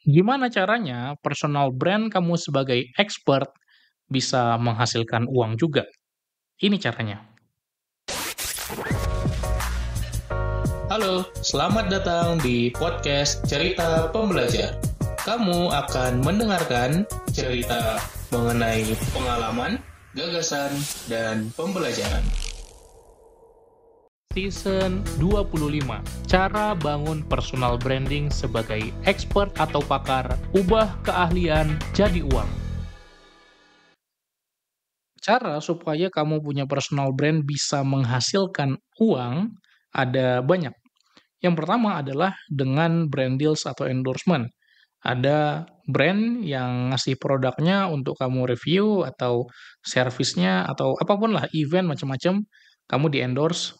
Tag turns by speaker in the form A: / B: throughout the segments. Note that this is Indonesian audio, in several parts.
A: Gimana caranya personal brand kamu sebagai expert bisa menghasilkan uang juga? Ini caranya. Halo, selamat datang di podcast Cerita Pembelajar. Kamu akan mendengarkan cerita mengenai pengalaman, gagasan, dan pembelajaran. Season 25 Cara bangun personal branding sebagai expert atau pakar Ubah keahlian jadi uang Cara supaya kamu punya personal brand bisa menghasilkan uang ada banyak. Yang pertama adalah dengan brand deals atau endorsement. Ada brand yang ngasih produknya untuk kamu review atau servisnya atau apapun lah event macam-macam kamu di endorse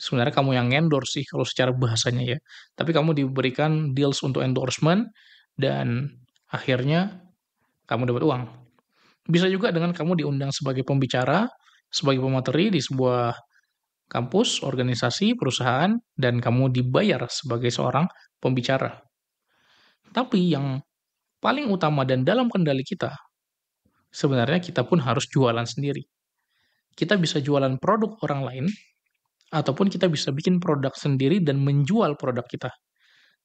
A: sebenarnya kamu yang endorse sih kalau secara bahasanya ya. Tapi kamu diberikan deals untuk endorsement dan akhirnya kamu dapat uang. Bisa juga dengan kamu diundang sebagai pembicara, sebagai pemateri di sebuah kampus, organisasi, perusahaan, dan kamu dibayar sebagai seorang pembicara. Tapi yang paling utama dan dalam kendali kita, sebenarnya kita pun harus jualan sendiri. Kita bisa jualan produk orang lain, ataupun kita bisa bikin produk sendiri dan menjual produk kita.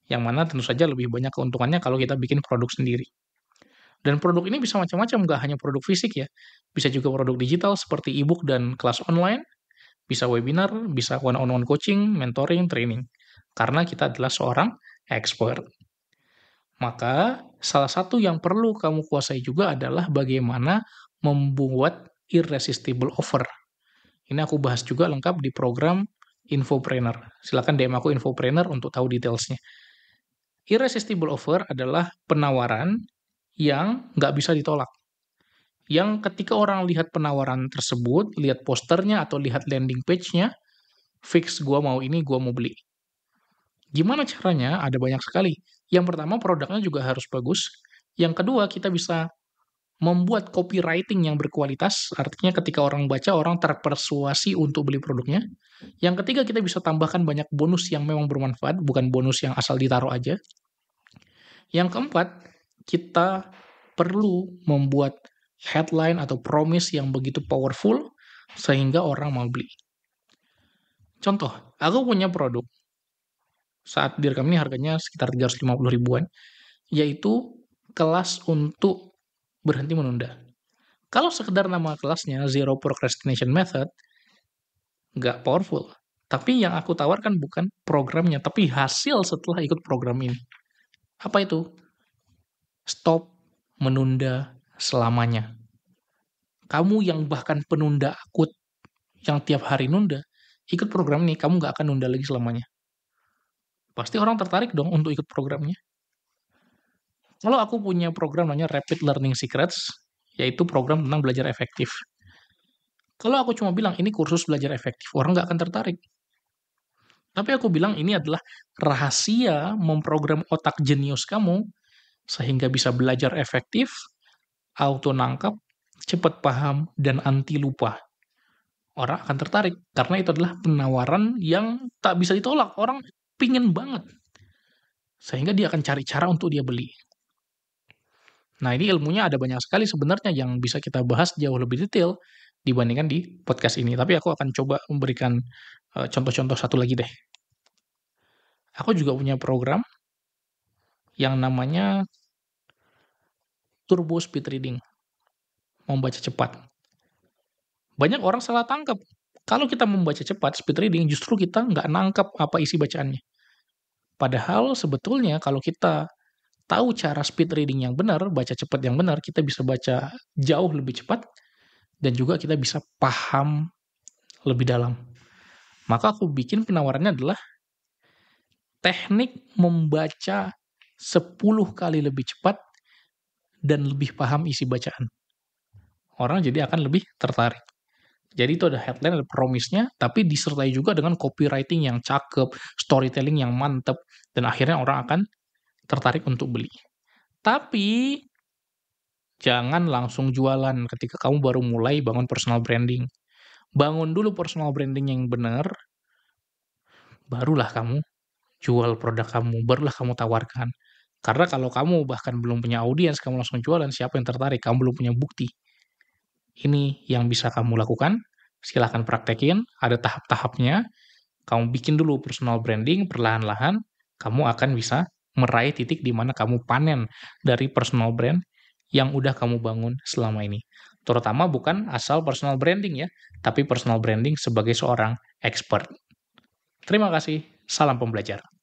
A: Yang mana tentu saja lebih banyak keuntungannya kalau kita bikin produk sendiri. Dan produk ini bisa macam-macam, nggak hanya produk fisik ya. Bisa juga produk digital seperti e-book dan kelas online, bisa webinar, bisa one-on-one coaching, mentoring, training. Karena kita adalah seorang expert. Maka salah satu yang perlu kamu kuasai juga adalah bagaimana membuat irresistible offer ini aku bahas juga lengkap di program Infopreneur. Silahkan DM aku Infopreneur untuk tahu detailsnya. Irresistible offer adalah penawaran yang nggak bisa ditolak. Yang ketika orang lihat penawaran tersebut, lihat posternya atau lihat landing page-nya, fix gue mau ini, gue mau beli. Gimana caranya? Ada banyak sekali. Yang pertama, produknya juga harus bagus. Yang kedua, kita bisa membuat copywriting yang berkualitas, artinya ketika orang baca, orang terpersuasi untuk beli produknya. Yang ketiga, kita bisa tambahkan banyak bonus yang memang bermanfaat, bukan bonus yang asal ditaruh aja. Yang keempat, kita perlu membuat headline atau promise yang begitu powerful sehingga orang mau beli. Contoh, aku punya produk saat direkam ini harganya sekitar 350 ribuan, yaitu kelas untuk berhenti menunda. Kalau sekedar nama kelasnya Zero Procrastination Method, nggak powerful. Tapi yang aku tawarkan bukan programnya, tapi hasil setelah ikut program ini. Apa itu? Stop menunda selamanya. Kamu yang bahkan penunda akut, yang tiap hari nunda, ikut program ini, kamu nggak akan nunda lagi selamanya. Pasti orang tertarik dong untuk ikut programnya. Kalau aku punya program namanya Rapid Learning Secrets, yaitu program tentang belajar efektif. Kalau aku cuma bilang ini kursus belajar efektif, orang nggak akan tertarik. Tapi aku bilang ini adalah rahasia memprogram otak jenius kamu sehingga bisa belajar efektif, auto nangkap, cepat paham, dan anti lupa. Orang akan tertarik karena itu adalah penawaran yang tak bisa ditolak. Orang pingin banget. Sehingga dia akan cari cara untuk dia beli. Nah ini ilmunya ada banyak sekali sebenarnya yang bisa kita bahas jauh lebih detail dibandingkan di podcast ini. Tapi aku akan coba memberikan eh, contoh-contoh satu lagi deh. Aku juga punya program yang namanya Turbo Speed Reading. Membaca cepat. Banyak orang salah tangkap. Kalau kita membaca cepat, speed reading, justru kita nggak nangkap apa isi bacaannya. Padahal sebetulnya kalau kita tahu cara speed reading yang benar, baca cepat yang benar, kita bisa baca jauh lebih cepat dan juga kita bisa paham lebih dalam. Maka aku bikin penawarannya adalah teknik membaca 10 kali lebih cepat dan lebih paham isi bacaan. Orang jadi akan lebih tertarik. Jadi itu ada headline, ada promise-nya, tapi disertai juga dengan copywriting yang cakep, storytelling yang mantep, dan akhirnya orang akan tertarik untuk beli. Tapi jangan langsung jualan ketika kamu baru mulai bangun personal branding. Bangun dulu personal branding yang benar, barulah kamu jual produk kamu, barulah kamu tawarkan. Karena kalau kamu bahkan belum punya audiens, kamu langsung jualan, siapa yang tertarik? Kamu belum punya bukti. Ini yang bisa kamu lakukan, silahkan praktekin, ada tahap-tahapnya. Kamu bikin dulu personal branding perlahan-lahan, kamu akan bisa meraih titik di mana kamu panen dari personal brand yang udah kamu bangun selama ini. Terutama bukan asal personal branding ya, tapi personal branding sebagai seorang expert. Terima kasih, salam pembelajar.